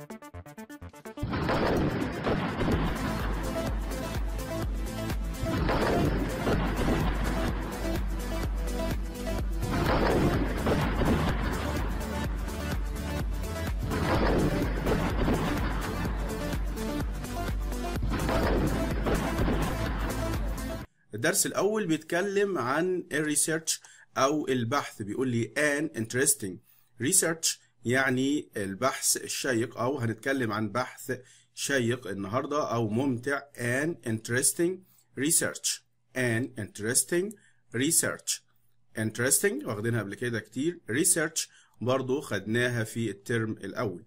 الدرس الأول بيتكلم عن الريسيرش أو البحث بيقول لي an interesting research يعني البحث الشيق أو هنتكلم عن بحث شيق النهاردة أو ممتع an interesting research an interesting research interesting واخدينها قبل كده كتير research برضو خدناها في الترم الأول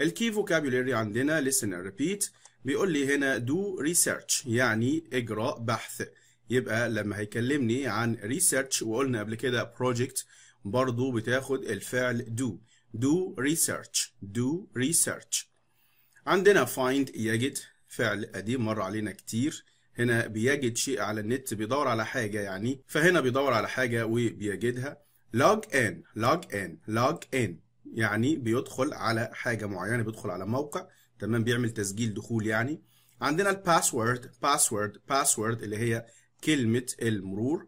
الكي فوكابولري عندنا listen and repeat بيقول لي هنا do research يعني اجراء بحث يبقى لما هيكلمني عن research وقلنا قبل كده project برضو بتاخد الفعل do do research do research عندنا find يجد فعل قديم مر علينا كتير هنا بيجد شيء على النت بيدور على حاجة يعني فهنا بيدور على حاجة وبيجدها log in log in log in يعني بيدخل على حاجة معينة بيدخل على موقع تمام بيعمل تسجيل دخول يعني عندنا الباسورد باسورد باسورد اللي هي كلمة المرور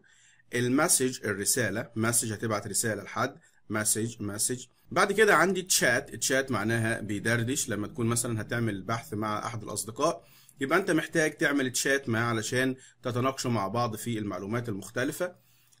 المسج الرسالة مسج هتبعت رسالة لحد مسج مسج بعد كده عندي تشات تشات معناها بيدردش لما تكون مثلا هتعمل بحث مع احد الاصدقاء يبقى انت محتاج تعمل تشات معاه علشان تتناقشوا مع بعض في المعلومات المختلفه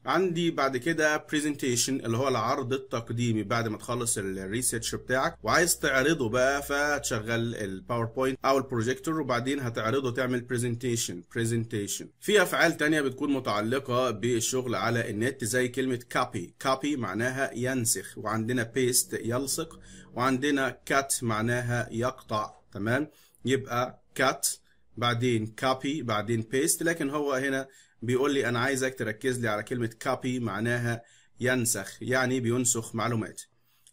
عندي بعد كده برزنتيشن اللي هو العرض التقديمي بعد ما تخلص الريسيرش بتاعك وعايز تعرضه بقى فتشغل الباوربوينت او البروجيكتور وبعدين هتعرضه تعمل برزنتيشن برزنتيشن في افعال تانية بتكون متعلقه بالشغل على النت زي كلمه كوبي كوبي معناها ينسخ وعندنا بيست يلصق وعندنا كات معناها يقطع تمام يبقى كات بعدين كوبي بعدين بيست لكن هو هنا بيقول لي انا عايزك تركز لي على كلمه كابي معناها ينسخ يعني بينسخ معلومات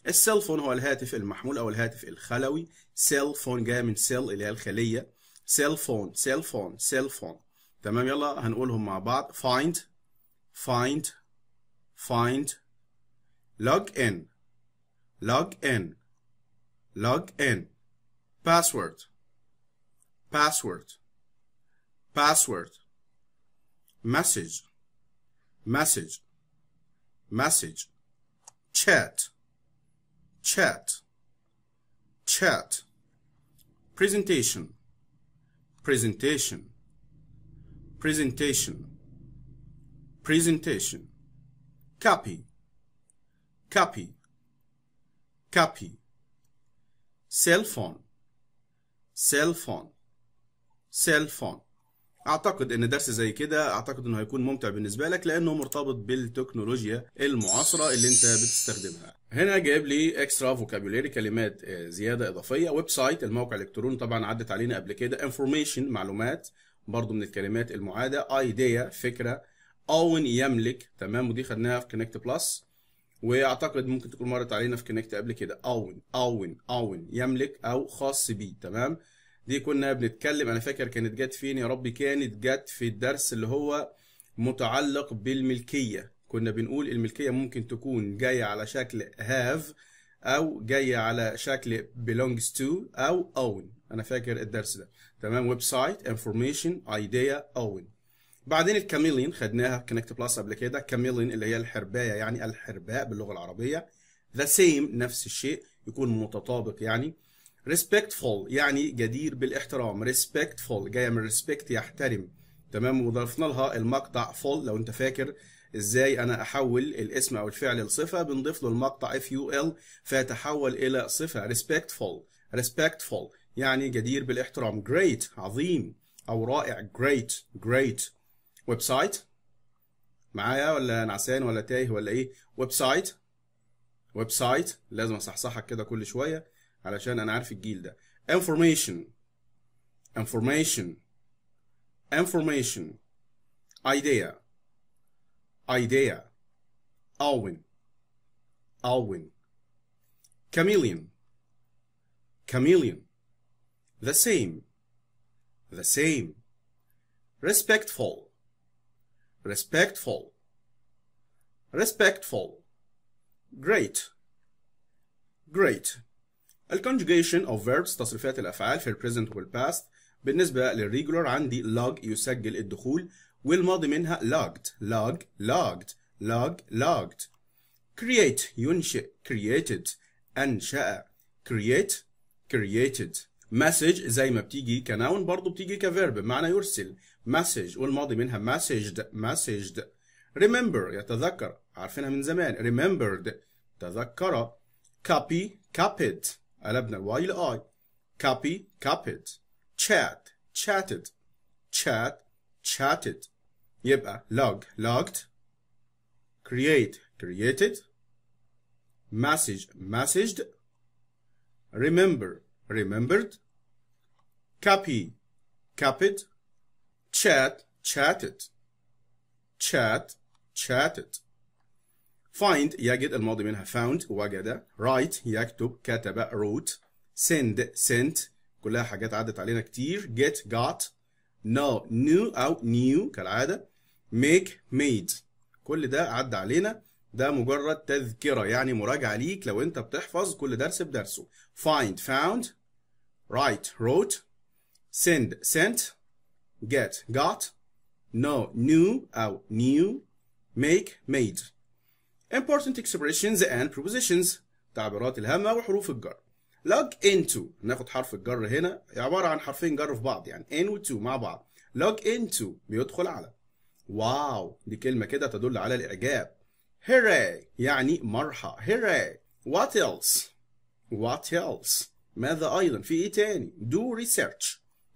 السيلفون هو الهاتف المحمول او الهاتف الخلوي سيلفون جاي من سيل اللي هي الخليه سيلفون سيلفون سيلفون تمام يلا هنقولهم مع بعض find find find لوج ان لوج ان لوج ان password password password message, message, message, chat, chat, chat, presentation, presentation, presentation, presentation, copy, copy, copy, cell phone, cell phone, cell phone. اعتقد ان درس زي كده اعتقد انه هيكون ممتع بالنسبه لك لانه مرتبط بالتكنولوجيا المعاصره اللي انت بتستخدمها هنا جايب لي اكسترا فوكابولاري كلمات آه، زياده اضافيه ويب سايت الموقع الالكتروني طبعا عدت علينا قبل كده انفورميشن معلومات برضو من الكلمات المعاده ايديا فكره اون يملك تمام ودي خدناها في كونكت بلس واعتقد ممكن تكون مرت علينا في كونكت قبل كده اون اون اون يملك او خاص بيه تمام دي كنا بنتكلم انا فاكر كانت جت فين يا ربي كانت جت في الدرس اللي هو متعلق بالملكيه كنا بنقول الملكيه ممكن تكون جايه على شكل هاف او جايه على شكل belongs to او own انا فاكر الدرس ده تمام ويب سايت انفورميشن ايديا own بعدين الكاميلين خدناها كونكت بلس قبل كده كاميلين اللي هي الحربايه يعني الحرباء باللغه العربيه ذا سيم نفس الشيء يكون متطابق يعني respectful يعني جدير بالاحترام respectful جايه من respect يحترم تمام وضفنا لها المقطع full لو انت فاكر ازاي انا احول الاسم او الفعل لصفه بنضيف له المقطع ful فيتحول الى صفه respectful respectful يعني جدير بالاحترام great عظيم او رائع great great ويب سايت معايا ولا نعسان ولا تايه ولا ايه website سايت سايت لازم اصحصحك كده كل شويه علشان انا عارف الجيل ده information information information idea idea Alwin Alwin chameleon chameleon the same the same respectful respectful respectful great great conjugation of verbs تصريفات الافعال في present البريزنت past بالنسبه للريجولار عندي log يسجل الدخول والماضي منها logged log logged log logged create ينشئ created انشأ create created message زي ما بتيجي كناون برضه بتيجي verb بمعنى يرسل message والماضي منها messaged messaged remember يتذكر عارفينها من زمان remembered تذكر copy copied قلبنا الواي لآي copy copied chat chatted chat chatted يبقى uh, log logged create created message messaged remember remembered copy copied chat chatted chat chatted find يجد الماضي منها found وجد write يكتب كتب wrote send sent كلها حاجات عدت علينا كتير get got know new أو new كالعادة make made كل ده عدى علينا ده مجرد تذكرة يعني مراجعة ليك لو أنت بتحفظ كل درس بدرسه find found write wrote send sent get got know new أو new make made important expressions and prepositions تعبيرات الهامة وحروف الجر log into ناخد حرف الجر هنا عبارة عن حرفين جر في بعض يعني in و to مع بعض log into بيدخل على واو دي كلمة كده تدل على الإعجاب hooray يعني مرحى hooray what else what else ماذا أيضا في إيه تاني do research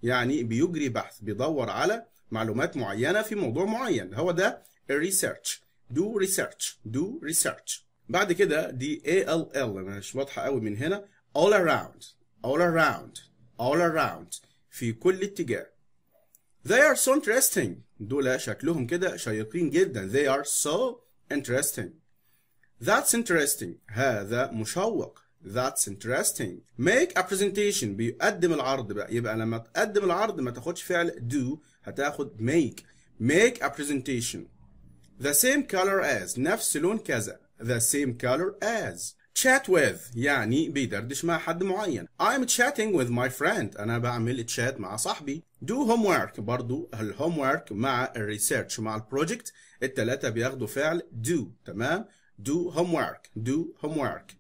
يعني بيجري بحث بيدور على معلومات معينة في موضوع معين هو ده research do research do research بعد كده دي ALL مش واضحة قوي من هنا all around all around all around في كل اتجاه they are so interesting دول شكلهم كده شيقين جدا they are so interesting that's interesting هذا مشوق That's interesting. Make a presentation بيقدم العرض بقى يبقى لما تقدم العرض ما تاخدش فعل do هتاخد make. Make a presentation. The same color as نفس لون كذا The same color as chat with يعني بيدردش مع حد معين I'm chatting with my friend أنا بعمل chat مع صاحبي do homework برضو الهومورك مع الريسيرش مع البروجكت التلاتة بياخدوا فعل do تمام do homework do homework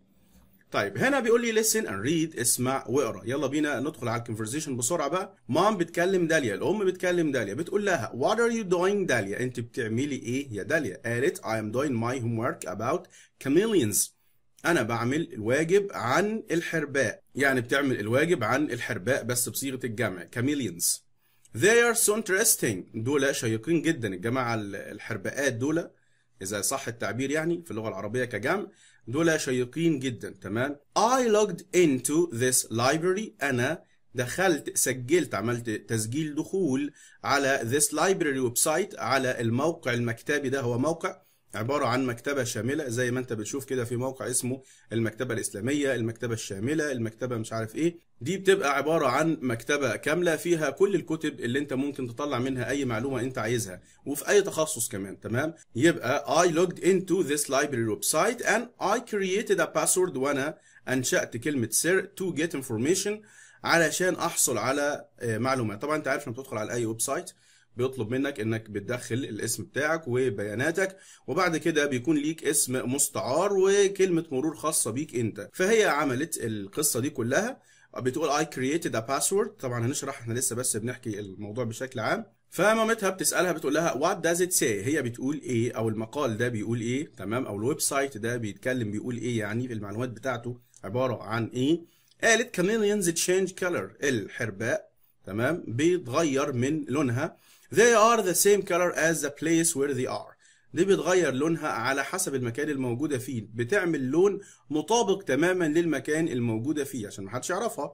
طيب هنا بيقول لي listen and read اسمع واقرا يلا بينا ندخل على الكونفرزيشن بسرعه بقى مام بتكلم داليا الام بتكلم داليا بتقول لها what are you doing داليا انت بتعملي ايه يا داليا قالت I am doing my homework about chameleons انا بعمل الواجب عن الحرباء يعني بتعمل الواجب عن الحرباء بس بصيغه الجمع chameleons they are so interesting دول شيقين جدا الجماعه الحرباءات دول اذا صح التعبير يعني في اللغه العربيه كجمع دول شيقين جدا تمام I logged into this library أنا دخلت سجلت عملت تسجيل دخول على this library website على الموقع المكتبي ده هو موقع عبارة عن مكتبة شاملة زي ما انت بتشوف كده في موقع اسمه المكتبة الإسلامية المكتبة الشاملة المكتبة مش عارف ايه دي بتبقى عبارة عن مكتبة كاملة فيها كل الكتب اللي انت ممكن تطلع منها اي معلومة انت عايزها وفي اي تخصص كمان تمام يبقى I logged into this library website and I created a password وانا انشأت كلمة سر to get information علشان احصل على آه، معلومات طبعا انت عارف لما تدخل على اي ويب سايت بيطلب منك انك بتدخل الاسم بتاعك وبياناتك وبعد كده بيكون ليك اسم مستعار وكلمه مرور خاصه بيك انت فهي عملت القصه دي كلها بتقول I created a password طبعا هنشرح احنا لسه بس بنحكي الموضوع بشكل عام فمامتها بتسالها بتقول لها وات داز ات سي هي بتقول ايه او المقال ده بيقول ايه تمام او الويب سايت ده بيتكلم بيقول ايه يعني المعلومات بتاعته عباره عن ايه قالت chameleons تشينج كلر الحرباء تمام بيتغير من لونها They are the same color as the place where they are. دي بتغير لونها على حسب المكان الموجودة فيه بتعمل لون مطابق تماما للمكان الموجودة فيه عشان محدش يعرفها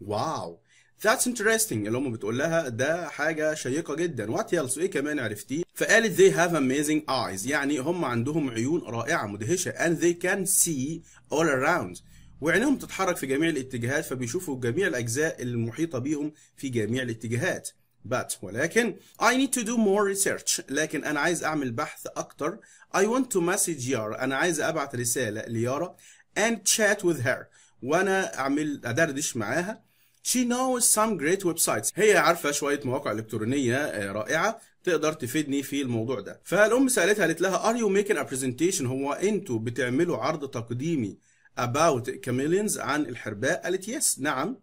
واو That's interesting اللي هم بتقول لها ده حاجة شيقة جدا What else ايه كمان عرفتيه فقالت they have amazing eyes يعني هم عندهم عيون رائعة مدهشة and they can see all around وعينهم تتحرك في جميع الاتجاهات فبيشوفوا جميع الأجزاء المحيطة بيهم في جميع الاتجاهات but ولكن I need to do more research لكن أنا عايز أعمل بحث أكتر I want to message Yara أنا عايز أبعت رسالة ليارا and chat with her وأنا أعمل أدردش معاها She knows some great websites هي عارفة شوية مواقع إلكترونية آه، رائعة تقدر تفيدني في الموضوع ده فالأم سألتها قالت لها Are you making a presentation هو أنتوا بتعملوا عرض تقديمي about chameleons عن الحرباء قالت yes نعم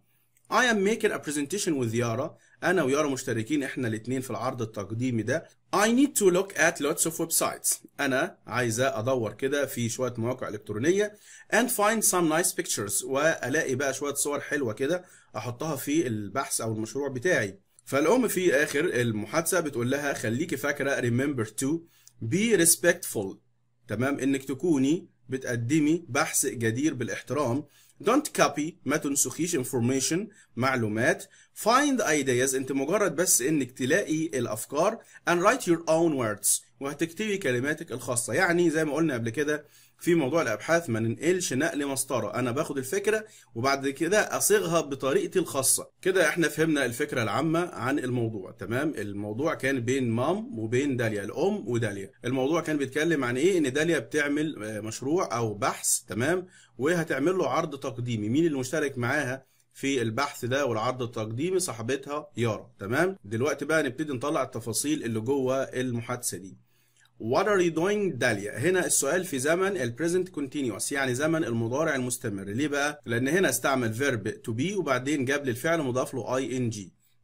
I am making a presentation with Yara انا ويارا مشتركين احنا الاثنين في العرض التقديمي ده I need to look at lots of websites انا عايزه ادور كده في شويه مواقع الكترونيه and find some nice pictures والاقي بقى شويه صور حلوه كده احطها في البحث او المشروع بتاعي فالام في اخر المحادثه بتقول لها خليكي فاكره remember to be respectful تمام انك تكوني بتقدمي بحث جدير بالاحترام don't copy ما تنسخيش information معلومات find ideas انت مجرد بس انك تلاقي الافكار and write your own words وهتكتبي كلماتك الخاصه يعني زي ما قلنا قبل كده في موضوع الابحاث ما ننقلش نقل مسطره انا باخد الفكره وبعد كده اصيغها بطريقتي الخاصه كده احنا فهمنا الفكره العامه عن الموضوع تمام الموضوع كان بين مام وبين داليا الام وداليا الموضوع كان بيتكلم عن ايه ان داليا بتعمل آه، مشروع او بحث تمام وهتعمل له عرض تقديمي مين اللي مشترك معاها في البحث ده والعرض التقديمي صاحبتها يارا تمام دلوقتي بقى نبتدي نطلع التفاصيل اللي جوه المحادثه دي What are you doing داليا؟ هنا السؤال في زمن ال present continuous يعني زمن المضارع المستمر، ليه بقى؟ لأن هنا استعمل verb to be وبعدين جاب للفعل مضاف له ing.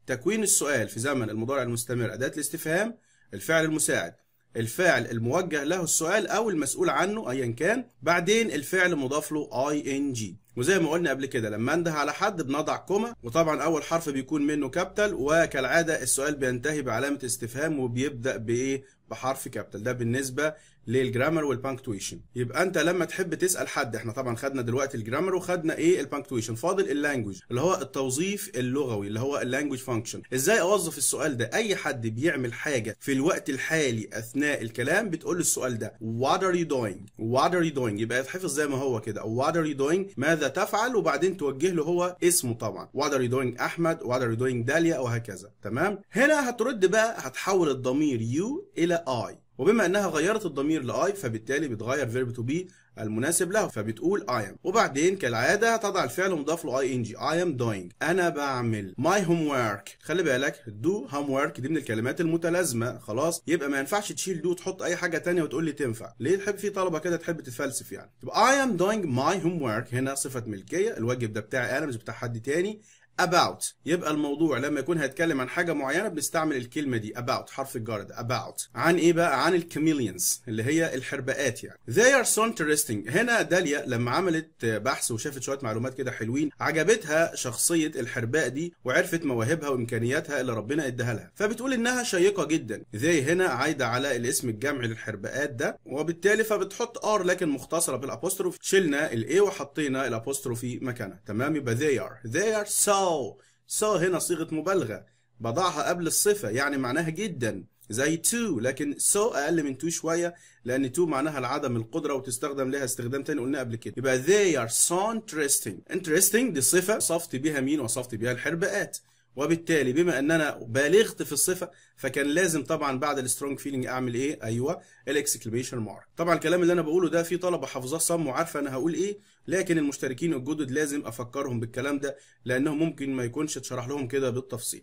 تكوين السؤال في زمن المضارع المستمر أداة الاستفهام الفعل المساعد الفاعل الموجه له السؤال او المسؤول عنه ايا كان بعدين الفعل مضاف له اي ان جي وزي ما قلنا قبل كده لما انده على حد بنضع كوما وطبعا اول حرف بيكون منه كابيتال وكالعاده السؤال بينتهي بعلامه استفهام وبيبدا بايه بحرف كابيتال ده بالنسبه للجرامر والبانكتويشن يبقى انت لما تحب تسال حد احنا طبعا خدنا دلوقتي الجرامر وخدنا ايه البانكتويشن فاضل اللانجوج اللي هو التوظيف اللغوي اللي هو اللانجوج فانكشن ازاي اوظف السؤال ده اي حد بيعمل حاجه في الوقت الحالي اثناء الكلام بتقول السؤال ده وات ار يو دوينج وات ار يو دوينج يبقى يتحفظ زي ما هو كده وات ار يو دوينج ماذا تفعل وبعدين توجه له هو اسمه طبعا وات ار يو دوينج احمد وات ار يو دوينج داليا وهكذا تمام هنا هترد بقى هتحول الضمير يو الى اي وبما انها غيرت الضمير لاي فبالتالي بتغير فيرب تو بي المناسب له فبتقول اي ام وبعدين كالعاده تضع الفعل مضاف له اي ان جي اي ام دوينج انا بعمل ماي هوم ورك خلي بالك دو هوم ورك دي من الكلمات المتلازمه خلاص يبقى ما ينفعش تشيل دو وتحط اي حاجه ثانيه وتقول لي تنفع ليه تحب في طلبه كده تحب تتفلسف يعني تبقى ام دوينج ماي هوم ورك هنا صفه ملكيه الواجب ده بتاعي انا مش بتاع حد تاني about يبقى الموضوع لما يكون هيتكلم عن حاجه معينه بنستعمل الكلمه دي about حرف الجر ده about عن ايه بقى عن الكاميليونز اللي هي الحربقات يعني they are so interesting هنا داليا لما عملت بحث وشافت شويه معلومات كده حلوين عجبتها شخصيه الحرباء دي وعرفت مواهبها وامكانياتها اللي ربنا اداها لها فبتقول انها شيقه جدا they هنا عايده على الاسم الجمعي للحربقات ده وبالتالي فبتحط ار لكن مختصره بالابوستروف شلنا الاي وحطينا الابوستروفي مكانها تمام يبقى they are they are so سو سو هنا صيغة مبالغة بضعها قبل الصفة يعني معناها جدا زي تو لكن سو اقل من تو شويه لان تو معناها العدم القدره وتستخدم لها استخدام تاني قلناه قبل كده يبقى they are so interesting interesting دي صفه وصفت بيها مين وصفت بيها الحربقات وبالتالي بما ان انا بالغت في الصفه فكان لازم طبعا بعد السترونج فيلينج اعمل ايه ايوه الاكسكليميشن مارك طبعا الكلام اللي انا بقوله ده في طلبه حافظاه صم وعارفه انا هقول ايه لكن المشتركين الجدد لازم افكرهم بالكلام ده لانهم ممكن ما يكونش اتشرح لهم كده بالتفصيل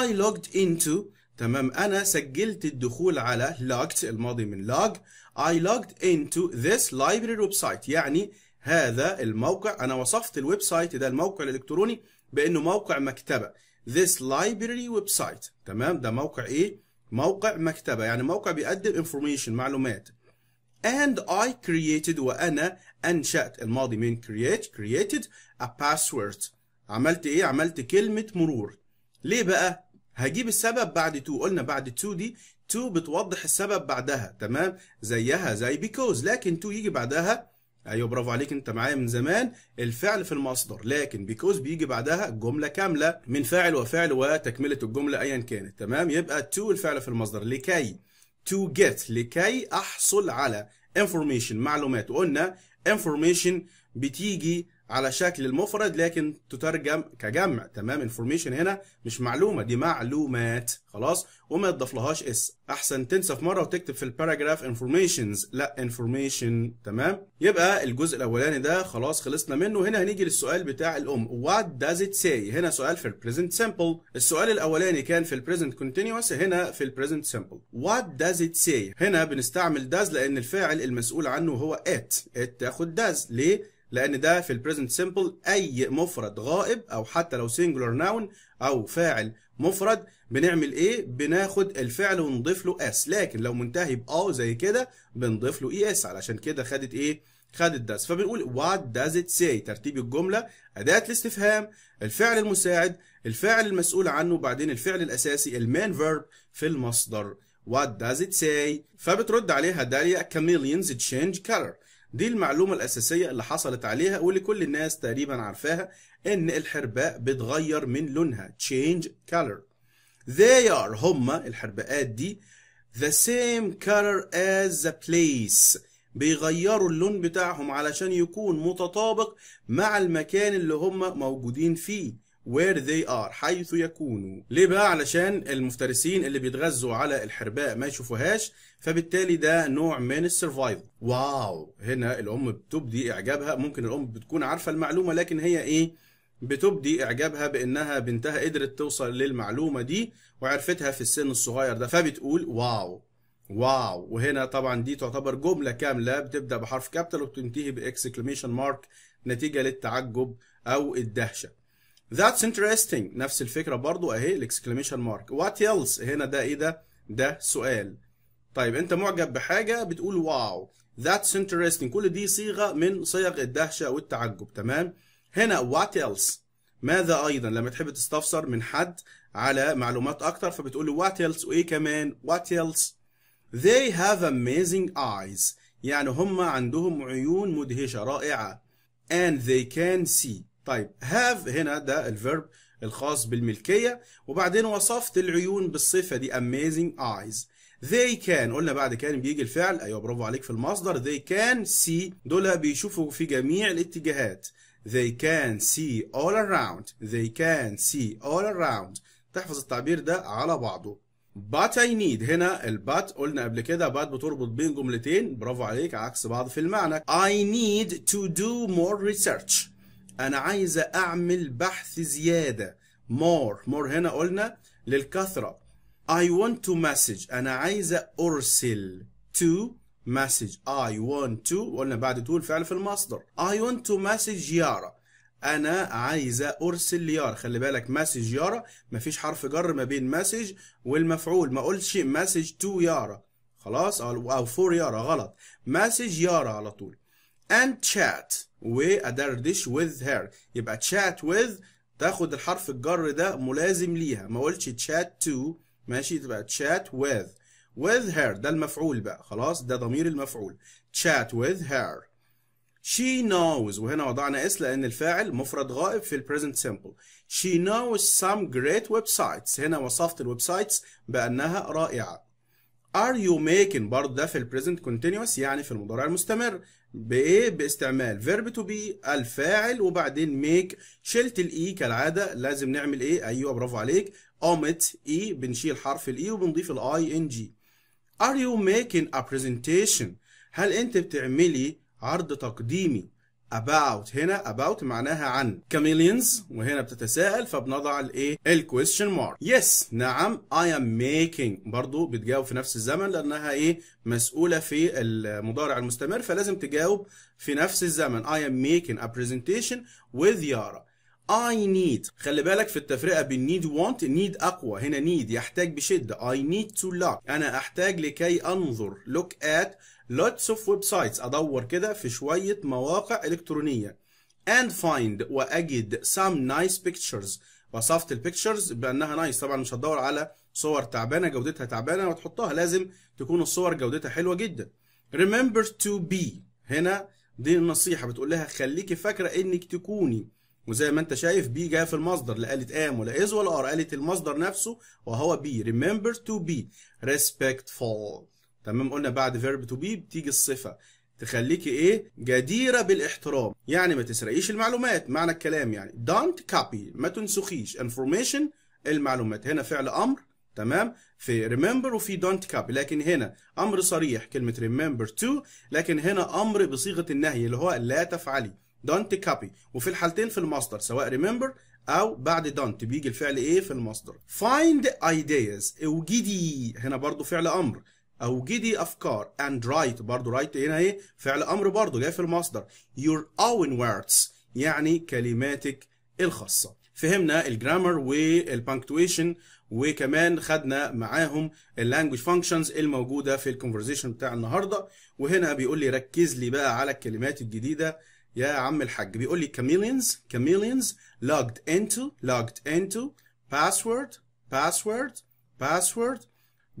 I logged into تمام انا سجلت الدخول على logged الماضي من log I logged into this library website يعني هذا الموقع انا وصفت الويب سايت ده الموقع الالكتروني بانه موقع مكتبه this library website تمام ده موقع ايه موقع مكتبه يعني موقع بيقدم information معلومات and I created وانا انشات الماضي من create created a password عملت ايه عملت كلمه مرور ليه بقى هجيب السبب بعد تو قلنا بعد تو دي تو بتوضح السبب بعدها تمام زيها زي because لكن تو يجي بعدها ايوه برافو عليك انت معايا من زمان الفعل في المصدر لكن بيكوز بيجي بعدها جمله كامله من فاعل وفعل وتكمله الجمله ايا كانت تمام يبقى تو الفعل في المصدر لكي تو جيت لكي احصل على انفورميشن معلومات وقلنا انفورميشن بتيجي على شكل المفرد لكن تترجم كجمع تمام انفورميشن هنا مش معلومه دي معلومات خلاص وما يضاف لهاش اس احسن تنسى في مره وتكتب في الباراجراف انفورميشنز لا انفورميشن تمام يبقى الجزء الاولاني ده خلاص خلصنا منه هنا هنيجي للسؤال بتاع الام وات داز ات سي هنا سؤال في البريزنت سمبل السؤال الاولاني كان في البريزنت كونتينوس هنا في البريزنت سمبل وات داز ات سي هنا بنستعمل داز لان الفاعل المسؤول عنه هو ات ات تاخد داز ليه لان ده في البريزنت سيمبل اي مفرد غائب او حتى لو سنجولار ناون او فاعل مفرد بنعمل ايه بناخد الفعل ونضيف له اس لكن لو منتهي باه زي كده بنضيف له اي e اس علشان كده خدت ايه خدت داس فبنقول وات داز ات سي ترتيب الجمله اداه الاستفهام الفعل المساعد الفاعل المسؤول عنه وبعدين الفعل الاساسي المين فيرب في المصدر وات داز ات سي فبترد عليها داليا كاميليونز تشينج كلر دي المعلومة الأساسية اللي حصلت عليها واللي كل الناس تقريبا عارفاها إن الحرباء بتغير من لونها change color they are هما الحرباءات دي the same color as the place بيغيروا اللون بتاعهم علشان يكون متطابق مع المكان اللي هما موجودين فيه where they are حيث يكونوا ليه بقى علشان المفترسين اللي بيتغذوا على الحرباء ما يشوفوهاش فبالتالي ده نوع من السرفايفل واو هنا الام بتبدي اعجابها ممكن الام بتكون عارفه المعلومه لكن هي ايه بتبدي اعجابها بانها بنتها قدرت توصل للمعلومه دي وعرفتها في السن الصغير ده فبتقول واو واو وهنا طبعا دي تعتبر جمله كامله بتبدا بحرف كابيتال وبتنتهي باكسكليميشن مارك نتيجه للتعجب او الدهشه That's interesting نفس الفكرة برضو اهي الاكسكليميشن مارك وات else هنا ده ايه ده ده سؤال طيب انت معجب بحاجة بتقول واو That's interesting كل دي صيغة من صيغ الدهشة والتعجب تمام هنا وات else ماذا ايضا لما تحب تستفسر من حد على معلومات اكتر فبتقول له وات else وايه كمان وات else They have amazing eyes يعني هم عندهم عيون مدهشة رائعة and they can see طيب هاف هنا ده الفيرب الخاص بالملكية وبعدين وصفت العيون بالصفة دي amazing eyes they can قلنا بعد كان بيجي الفعل ايوه برافو عليك في المصدر they can see دول بيشوفوا في جميع الاتجاهات they can see all around they can see all around تحفظ التعبير ده على بعضه but I need هنا البات قلنا قبل كده بات بتربط بين جملتين برافو عليك عكس بعض في المعنى I need to do more research انا عايز اعمل بحث زياده مور مور هنا قلنا للكثره I want to message انا عايز ارسل to message I want to قلنا بعد تو الفعل في المصدر I want to message يارا انا عايز ارسل ليارا خلي بالك مسج يارا مفيش حرف جر ما بين مسج والمفعول ما قلتش مسج تو يارا خلاص او فور يارا غلط مسج يارا على طول and chat وادردش with her يبقى chat with تاخد الحرف الجر ده ملازم ليها ما قلتش chat to ماشي تبقى chat with with her ده المفعول بقى خلاص ده ضمير المفعول chat with her she knows وهنا وضعنا اس لان الفاعل مفرد غائب في البريزنت simple she knows some great websites هنا وصفت الويب سايتس بانها رائعه are you making برضه ده في البريزنت كونتينوس يعني في المضارع المستمر بايه باستعمال فيرب تو بي الفاعل وبعدين ميك شلت الاي e كالعاده لازم نعمل ايه ايوه برافو عليك omit اي e، بنشيل حرف الاي e وبنضيف الاي ان جي are you making a presentation هل انت بتعملي عرض تقديمي about هنا about معناها عن chameleons وهنا بتتساءل فبنضع الايه الكويشن مارك يس نعم I am making برضو بتجاوب في نفس الزمن لانها ايه مسؤولة في المضارع المستمر فلازم تجاوب في نفس الزمن I am making a presentation with Yara I need خلي بالك في التفرقة بين need want need أقوى هنا need يحتاج بشدة I need to look أنا أحتاج لكي أنظر look at lots of websites أدور كده في شوية مواقع إلكترونية and find وأجد some nice pictures وصفت البيكتشرز بأنها نايس طبعا مش هتدور على صور تعبانة جودتها تعبانة وتحطها لازم تكون الصور جودتها حلوة جدا remember to be هنا دي النصيحة بتقول لها خليكي فاكرة إنك تكوني وزي ما انت شايف بي جايه في المصدر لا قالت ام ولا از ولا ار قالت المصدر نفسه وهو بي ريمبر تو بي respectful تمام قلنا بعد فيرب تو بي بتيجي الصفه تخليكي ايه جديره بالاحترام يعني ما تسرقيش المعلومات معنى الكلام يعني don't copy ما تنسخيش information المعلومات هنا فعل امر تمام في remember وفي don't copy لكن هنا امر صريح كلمه remember to لكن هنا امر بصيغه النهي اللي هو لا تفعلي don't copy وفي الحالتين في المصدر سواء remember او بعد don't بيجي الفعل ايه في المصدر find ideas اوجدي هنا برضو فعل امر اوجدي افكار and write برضو write هنا ايه فعل امر برضو جاي في المصدر your own words يعني كلماتك الخاصه فهمنا الجرامر والبانكتويشن وكمان خدنا معاهم اللانجوج فانكشنز الموجوده في الكونفرزيشن بتاع النهارده وهنا بيقول لي ركز لي بقى على الكلمات الجديده يا عم الحاج بيقول لي كاميليونز كاميليونز logged into logged into password password password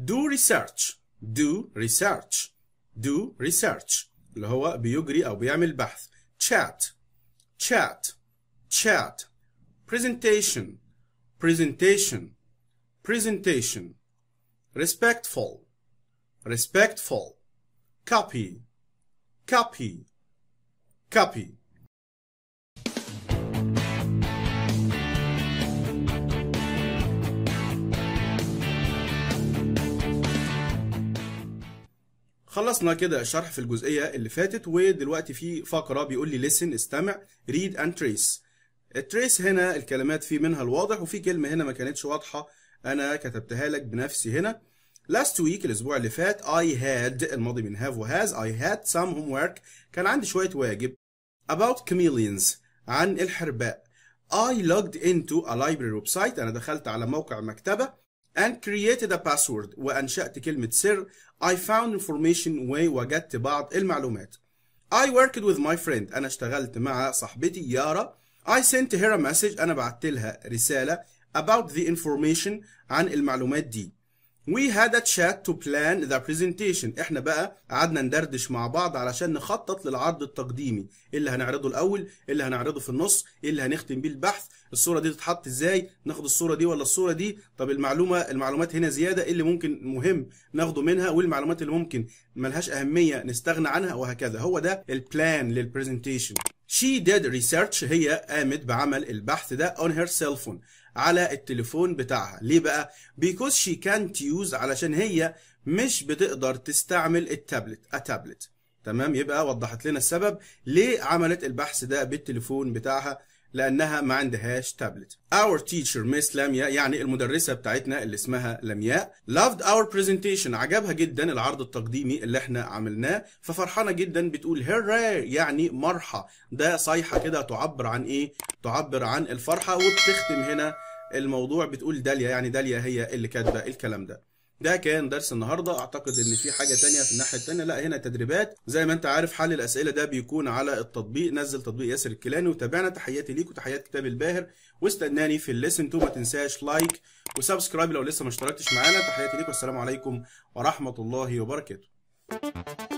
do research do research do research اللي هو بيجري او بيعمل بحث chat chat chat presentation presentation presentation respectful respectful copy copy كابي خلصنا كده شرح في الجزئية اللي فاتت ودلوقتي في فقرة بيقول لي listen استمع read and trace التريس هنا الكلمات في منها الواضح وفي كلمة هنا ما كانتش واضحة أنا كتبتها لك بنفسي هنا last week الأسبوع اللي فات I had الماضي من have و has I had some homework كان عندي شوية واجب about chameleons عن الحرباء I logged into a library website أنا دخلت على موقع مكتبة and created a password وأنشأت كلمة سر I found information way وجدت بعض المعلومات I worked with my friend أنا اشتغلت مع صاحبتي يارا I sent her a message أنا بعتلها لها رسالة about the information عن المعلومات دي We had a chat to plan the presentation احنا بقى قعدنا ندردش مع بعض علشان نخطط للعرض التقديمي ايه اللي هنعرضه الاول ايه اللي هنعرضه في النص ايه اللي هنختم بيه البحث الصوره دي تتحط ازاي ناخد الصوره دي ولا الصوره دي طب المعلومه المعلومات هنا زياده ايه اللي ممكن مهم ناخده منها والمعلومات اللي ممكن ملهاش اهميه نستغنى عنها وهكذا هو ده البلان للبرزنتيشن She did research هي قامت بعمل البحث ده on her cell phone على التليفون بتاعها ليه بقى بيكوز شي كانت يوز علشان هي مش بتقدر تستعمل التابلت التابلت تمام يبقى وضحت لنا السبب ليه عملت البحث ده بالتليفون بتاعها لانها ما عندهاش تابلت our teacher miss لمياء يعني المدرسه بتاعتنا اللي اسمها لمياء loved our presentation عجبها جدا العرض التقديمي اللي احنا عملناه ففرحانه جدا بتقول هيراي يعني مرحى ده صيحه كده تعبر عن ايه تعبر عن الفرحه وبتختم هنا الموضوع بتقول داليا يعني داليا هي اللي كاتبه الكلام ده ده كان درس النهارده اعتقد ان في حاجه تانية في الناحيه التانية لا هنا تدريبات زي ما انت عارف حل الاسئله ده بيكون على التطبيق نزل تطبيق ياسر الكيلاني وتابعنا تحياتي ليك وتحيات كتاب الباهر واستناني في الليسن 2 ما تنساش لايك وسبسكرايب لو لسه ما اشتركتش معانا تحياتي ليك والسلام عليكم ورحمه الله وبركاته